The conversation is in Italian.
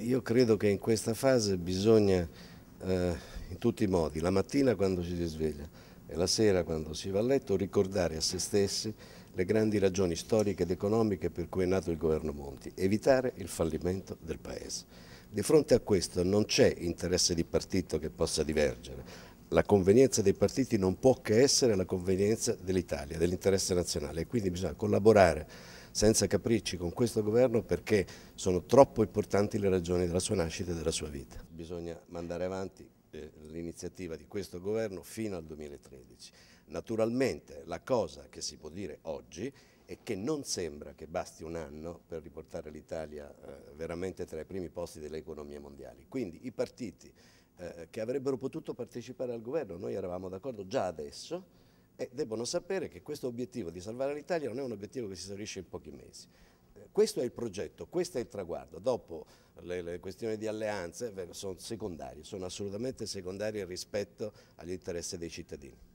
Io credo che in questa fase bisogna eh, in tutti i modi, la mattina quando ci si sveglia e la sera quando si va a letto, ricordare a se stessi le grandi ragioni storiche ed economiche per cui è nato il governo Monti, evitare il fallimento del Paese. Di fronte a questo non c'è interesse di partito che possa divergere. La convenienza dei partiti non può che essere la convenienza dell'Italia, dell'interesse nazionale e quindi bisogna collaborare senza capricci con questo governo perché sono troppo importanti le ragioni della sua nascita e della sua vita. Bisogna mandare avanti eh, l'iniziativa di questo governo fino al 2013. Naturalmente la cosa che si può dire oggi è che non sembra che basti un anno per riportare l'Italia eh, veramente tra i primi posti delle economie mondiali. Quindi i partiti eh, che avrebbero potuto partecipare al governo, noi eravamo d'accordo già adesso, e debbono sapere che questo obiettivo di salvare l'Italia non è un obiettivo che si esaurisce in pochi mesi. Eh, questo è il progetto, questo è il traguardo. Dopo le, le questioni di alleanze sono secondarie, sono assolutamente secondarie rispetto agli interessi dei cittadini.